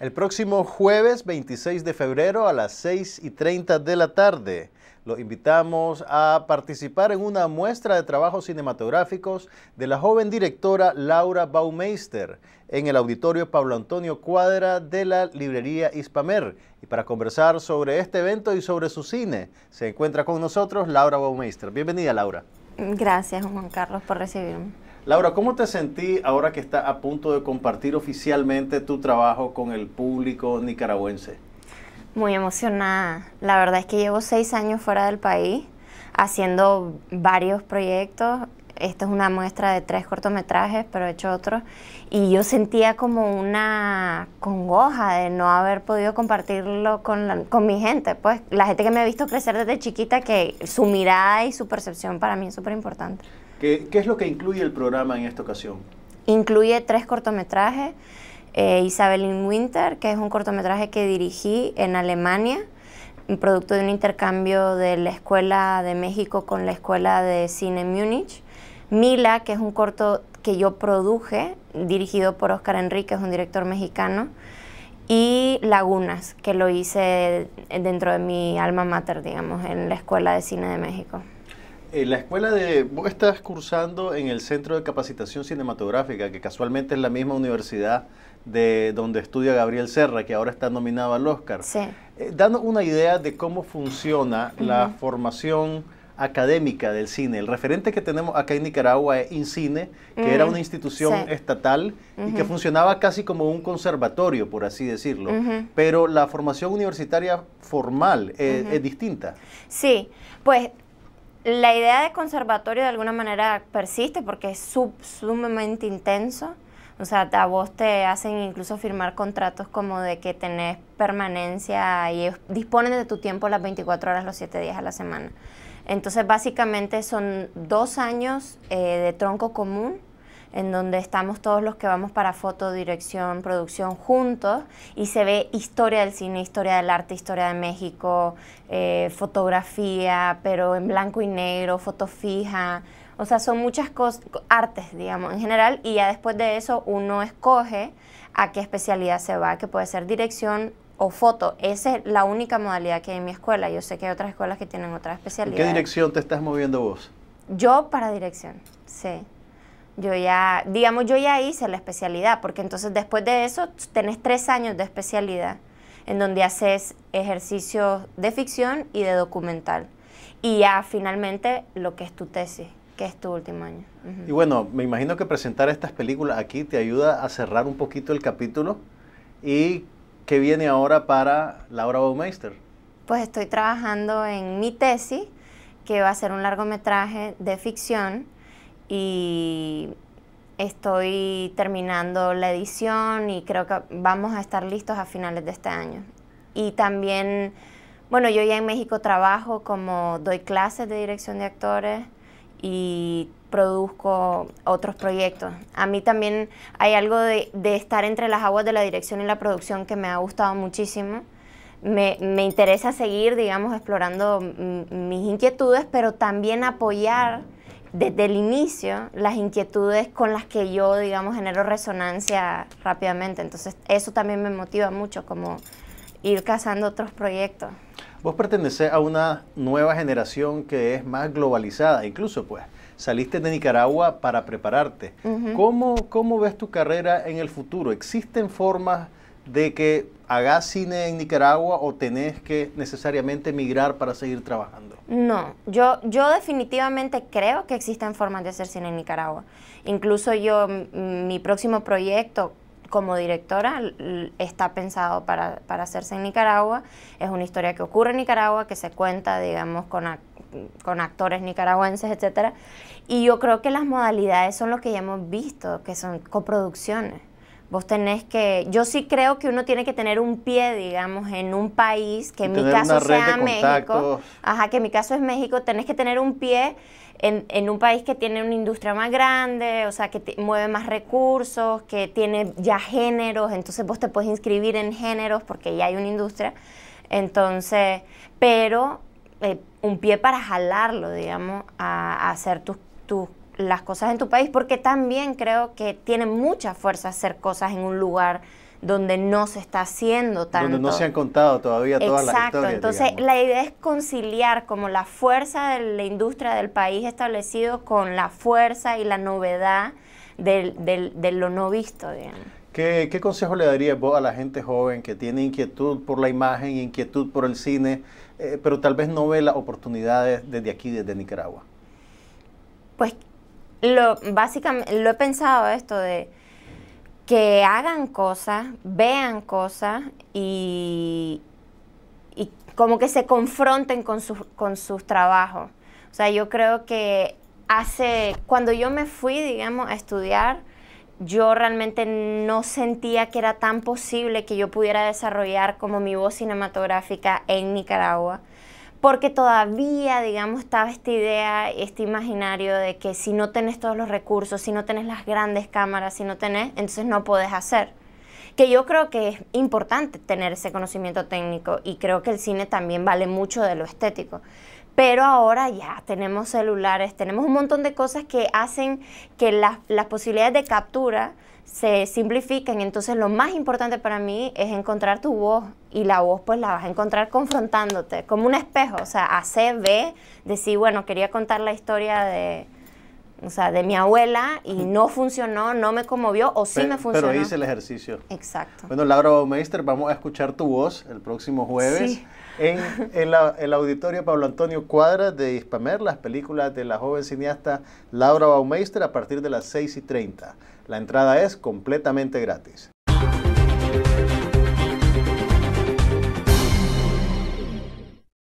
El próximo jueves 26 de febrero a las 6 y 30 de la tarde. Los invitamos a participar en una muestra de trabajos cinematográficos de la joven directora Laura Baumeister en el auditorio Pablo Antonio Cuadra de la librería Hispamer. Y para conversar sobre este evento y sobre su cine, se encuentra con nosotros Laura Baumeister. Bienvenida, Laura. Gracias, Juan Carlos, por recibirme. Laura, ¿cómo te sentí ahora que está a punto de compartir oficialmente tu trabajo con el público nicaragüense? Muy emocionada. La verdad es que llevo seis años fuera del país haciendo varios proyectos. Esta es una muestra de tres cortometrajes, pero he hecho otros. Y yo sentía como una congoja de no haber podido compartirlo con, con mi gente. Pues la gente que me ha visto crecer desde chiquita, que su mirada y su percepción para mí es súper importante. ¿Qué, es lo que incluye el programa en esta ocasión? Incluye tres cortometrajes. Eh, Isabel Isabelin Winter, que es un cortometraje que dirigí en Alemania, producto de un intercambio de la Escuela de México con la Escuela de Cine Múnich. Mila, que es un corto que yo produje, dirigido por Óscar Enríquez, un director mexicano. Y Lagunas, que lo hice dentro de mi alma mater, digamos, en la Escuela de Cine de México. Eh, la escuela de. Vos estás cursando en el Centro de Capacitación Cinematográfica, que casualmente es la misma universidad de donde estudia Gabriel Serra, que ahora está nominado al Oscar. Sí. Eh, dando una idea de cómo funciona la formación académica del cine. El referente que tenemos acá en Nicaragua es INCINE, que era mm, una institución estatal y que funcionaba casi como un conservatorio, por así decirlo. Pero la formación universitaria formal es, eh, es distinta. Sí, pues la idea de conservatorio de alguna manera persiste porque es sumamente intenso. O sea, a vos te hacen incluso firmar contratos como de que tenés permanencia y disponen de tu tiempo las 24 horas, los 7 días a la semana. Entonces, básicamente son dos años eh, de tronco común en donde estamos todos los que vamos para foto, dirección, producción juntos y se ve historia del cine, historia del arte, historia de México, eh, fotografía, pero en blanco y negro, foto fija. O sea, son muchas cosas, artes, digamos, en general, y ya después de eso uno escoge a qué especialidad se va, que puede ser dirección o foto. Esa es la única modalidad que hay en mi escuela. Yo sé que hay otras escuelas que tienen otra especialidad. ¿En qué dirección te estás moviendo vos? Yo para dirección, sí yo ya, digamos, yo ya hice la especialidad, porque entonces después de eso tenés tres años de especialidad en donde haces ejercicios de ficción y de documental. Y ya finalmente lo que es tu tesis, que es tu último año. Y bueno, me imagino que presentar estas películas aquí te ayuda a cerrar un poquito el capítulo. ¿Y qué viene ahora para Laura Baumeister? Pues estoy trabajando en mi tesis, que va a ser un largometraje de ficción y estoy terminando la edición y creo que vamos a estar listos a finales de este año. Y también, bueno, yo ya en México trabajo como doy clases de dirección de actores y produzco otros proyectos. A mí también hay algo de, de estar entre las aguas de la dirección y la producción que me ha gustado muchísimo. Me, me interesa seguir, digamos, explorando mis inquietudes, pero también apoyar desde el inicio las inquietudes con las que yo, digamos, genero resonancia rápidamente. Entonces, eso también me motiva mucho, como ir cazando otros proyectos. Vos pertenecés a una nueva generación que es más globalizada, incluso pues saliste de Nicaragua para prepararte. ¿Cómo, ¿Cómo ves tu carrera en el futuro? ¿Existen formas de que hagas cine en Nicaragua o tenés que necesariamente emigrar para seguir trabajando? No, yo, definitivamente creo que existen formas de hacer cine en Nicaragua. Incluso yo, mi próximo proyecto como directora está pensado para, hacerse en Nicaragua. Es una historia que ocurre en Nicaragua, que se cuenta, digamos, con, actores nicaragüenses, etc. Y yo creo que las modalidades son lo que ya hemos visto, que son coproducciones. Vos tenés que, yo sí creo que uno tiene que tener un pie, digamos, en un país, que en mi caso sea México, ajá, que en mi caso es México, tenés que tener un pie en, en un país que tiene una industria más grande, o sea, que mueve más recursos, que tiene ya géneros, entonces vos te puedes inscribir en géneros porque ya hay una industria. Entonces, pero eh, un pie para jalarlo, digamos, a, a hacer tus, tus las cosas en tu país, porque también creo que tiene mucha fuerza hacer cosas en un lugar donde no se está haciendo tanto. Donde no se han contado todavía todas las historias. Entonces, la idea es conciliar como la fuerza de la industria del país establecido con la fuerza y la novedad del, del, de lo no visto, ¿Qué, ¿Qué, consejo le darías vos a la gente joven que tiene inquietud por la imagen, inquietud por el cine, eh, pero tal vez no ve las oportunidades desde aquí, desde Nicaragua? Pues lo, básicamente, lo he pensado esto de que hagan cosas, vean cosas y, como que se confronten con, sus, con sus trabajos. O sea, yo creo que hace, cuando yo me fui, digamos, a estudiar, yo realmente no sentía que era tan posible que yo pudiera desarrollar como mi voz cinematográfica en Nicaragua porque todavía, digamos, estaba esta idea, este imaginario de que si no tenés todos los recursos, si no tenés las grandes cámaras, si no tenés, entonces no podés hacer. Que yo creo que es importante tener ese conocimiento técnico y creo que el cine también vale mucho de lo estético pero ahora ya tenemos celulares, tenemos un montón de cosas que hacen que las, posibilidades de captura se simplifiquen. Entonces lo más importante para mí es encontrar tu voz y la voz pues la vas a encontrar confrontándote, como un espejo, o sea, hace ve, decir, bueno, quería contar la historia de... O sea, de mi abuela y no funcionó, no me conmovió o sí me funcionó. Pero hice el ejercicio. Exacto. Bueno, Laura Baumeister, vamos a escuchar tu voz el próximo jueves. Sí en, el auditorio Pablo Antonio Cuadra de Ispamer, las películas de la joven cineasta Laura Baumeister a partir de las 6 y 30. La entrada es completamente gratis.